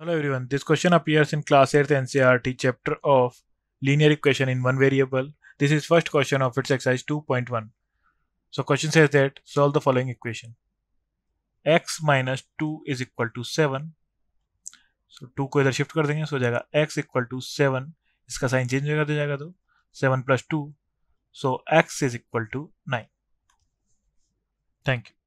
Hello everyone, this question appears in class 8th NCRT chapter of linear equation in one variable. This is first question of its exercise 2.1. So question says that solve the following equation. x minus 2 is equal to 7. So so, 2 को इधर shift कर देंगे so so जाएगा x equal to seven इसका sign change कर दिया जाएगा तो seven plus two so x is equal to nine thank you